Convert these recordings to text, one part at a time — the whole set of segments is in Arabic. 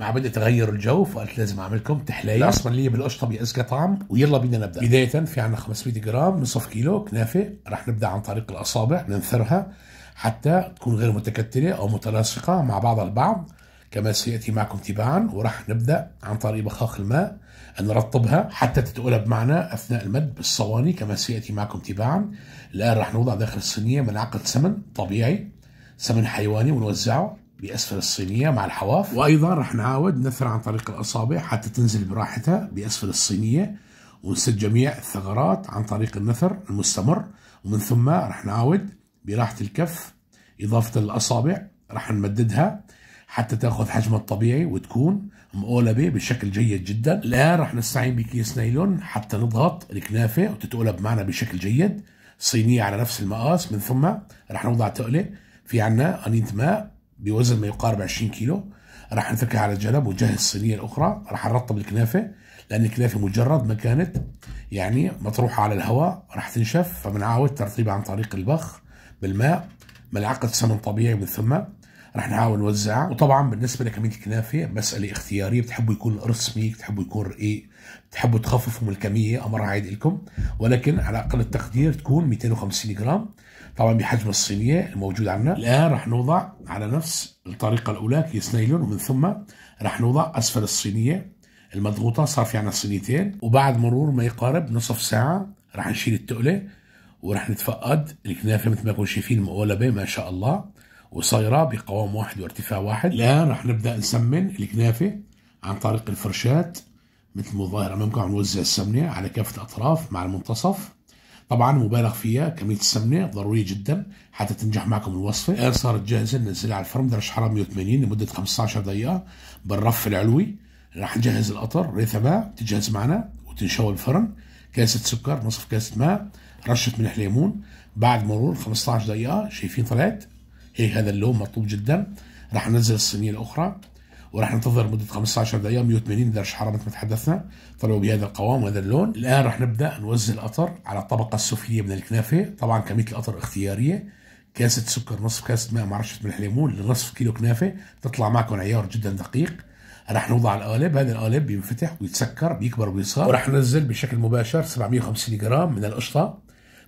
مع بدأ تغير الجو فقلت لازم اعملكم تحليه الاسمنيه بالقشطه بيأزكى طعم ويلا بينا نبدا بدايه في عندنا 500 جرام نصف كيلو كنافه رح نبدا عن طريق الاصابع ننثرها حتى تكون غير متكتله او متلاصقه مع بعض البعض كما سياتي معكم تباعا وراح نبدا عن طريق بخاخ الماء نرطبها حتى تتقلب معنا اثناء المد بالصواني كما سياتي معكم تباعا الان راح نوضع داخل الصينيه ملعقه سمن طبيعي سمن حيواني ونوزعه بأسفل الصينية مع الحواف وأيضا راح نعاود نثر عن طريق الأصابع حتى تنزل براحتها بأسفل الصينية ونسد جميع الثغرات عن طريق النثر المستمر ومن ثم راح نعاود براحة الكف إضافة الأصابع راح نمددها حتى تاخذ حجمها الطبيعي وتكون مقولبه بشكل جيد جدا لا راح نستعين بكيس نايلون حتى نضغط الكنافه وتتقلب معنا بشكل جيد صينيه على نفس المقاس من ثم راح نوضع تقله في عنا قنينه ماء بوزن ما يقارب 20 كيلو راح نفكها على جنب وجهز الصينيه الاخرى راح نرطب الكنافه لان الكنافه مجرد ما كانت يعني مطروحه على الهواء راح تنشف فبنعاود ترطيبها عن طريق البخ بالماء ملعقه سمن طبيعي من ثم راح نحاول نوزعها وطبعا بالنسبه لكميه الكنافه مساله اختياريه بتحبوا يكون قرص ميك بتحبوا يكون رقيق بتحبوا تخففوا من الكميه امر عادي لكم ولكن على اقل التقدير تكون 250 جرام طبعا بحجم الصينيه الموجوده عندنا الان راح نوضع على نفس الطريقه الاولى كيس نايلون ومن ثم راح نوضع اسفل الصينيه المضغوطه صار في عندنا صينيتين وبعد مرور ما يقارب نصف ساعه راح نشيل التقله وراح نتفقد الكنافه مثل ما كنتم شايفين مقولبه ما شاء الله وصايره بقوام واحد وارتفاع واحد الان راح نبدا نسمن الكنافه عن طريق الفرشات مثل ما ظاهر امامكم عم نوزع السمنه على كافه الاطراف مع المنتصف طبعا مبالغ فيها كميه السمنه ضروريه جدا حتى تنجح معكم الوصفه الان نعم. صارت جاهزه ننزلها على الفرن درجه حراره 180 لمده 15 دقيقه بالرف العلوي راح نجهز القطر ريثة تجهز معنا وتنشوي الفرن كاسه سكر نصف كاسه ماء رشه ملح ليمون بعد مرور 15 دقيقه شايفين طلعت هيك هذا اللون مطلوب جدا راح ننزل الصينيه الاخرى وراح ننتظر مده 15 دقيقه 180 درجه حراره مثل ما تحدثنا طلعوا بهذا القوام وهذا اللون الان راح نبدا نوزع القطر على الطبقه السفليه من الكنافه طبعا كميه القطر اختياريه كاسه سكر نصف كاسه ماء مع رشه ملح ليمون لنصف كيلو كنافه تطلع معكم عيار جدا دقيق راح نوضع القالب هذا القالب بينفتح ويتسكر بيكبر ويصغر وراح ننزل بشكل مباشر 750 جرام من القشطه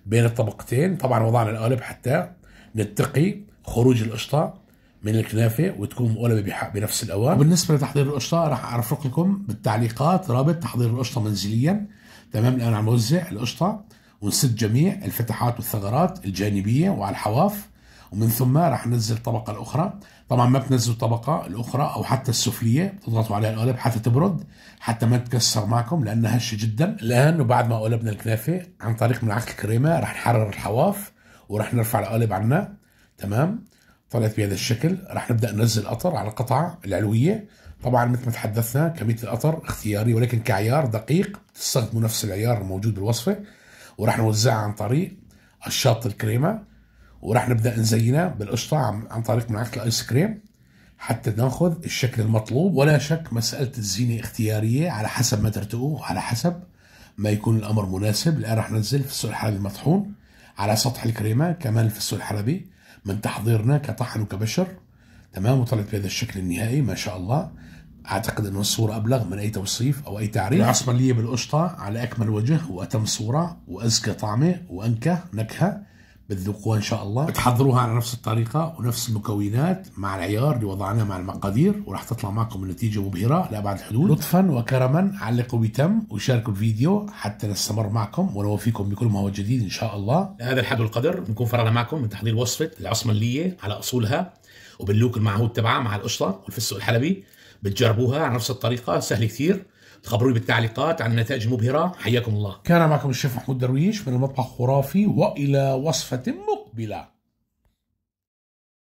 بين الطبقتين طبعا وضعنا القالب حتى نتقي خروج القشطه من الكنافه وتكون مقلبه بنفس الاوان وبالنسبه لتحضير القشطه راح ارفق لكم بالتعليقات رابط تحضير القشطه منزليا تمام الان عم نوزع القشطه ونسد جميع الفتحات والثغرات الجانبيه وعلى الحواف ومن ثم راح ننزل الطبقه الاخرى طبعا ما بتنزلوا الطبقه الاخرى او حتى السفليه بتضغطوا عليها القالب حتى تبرد حتى ما تكسر معكم لانها هشه جدا الان وبعد ما قلبنا الكنافه عن طريق ملعقه الكريمه راح نحرر الحواف وراح نرفع القالب عنا تمام طلعت بهذا الشكل راح نبدا ننزل قطر على القطعه العلويه طبعا مثل ما تحدثنا كميه القطر اختياري ولكن كعيار دقيق تستخدموا نفس العيار الموجود بالوصفه وراح نوزعها عن طريق الشاط الكريمه وراح نبدا نزينها بالقشطه عن طريق منعكه الايس كريم حتى ناخذ الشكل المطلوب ولا شك مساله الزينه اختياريه على حسب ما ترتقوا على حسب ما يكون الامر مناسب الان راح ننزل فستق الحلبي المطحون على سطح الكريمه كمان الفستق الحلبي من تحضيرنا كطحن وكبشر تمام وطلعت بهذا الشكل النهائي ما شاء الله اعتقد ان الصوره ابلغ من اي توصيف او اي تعريف العصمليه بالقشطه على اكمل وجه واتم صوره وازكى طعمه وانكى نكهه بتذوقوها ان شاء الله بتحضروها على نفس الطريقه ونفس المكونات مع العيار اللي وضعناه مع المقادير وراح تطلع معكم النتيجه مبهره لابعد الحدود لطفا وكرما علقوا بتم وشاركوا الفيديو حتى نستمر معكم ونوفيكم بكل ما هو جديد ان شاء الله هذا الحد والقدر بنكون فرعنا معكم من تحضير وصفه العصمه على اصولها وباللوك المعهود تبعها مع القشطه والفستق الحلبي بتجربوها على نفس الطريقه سهل كثير خبروني بالتعليقات عن النتائج المبهرة حياكم الله كان معكم الشيف محمود درويش من المطبخ خرافي وإلى وصفة مقبلة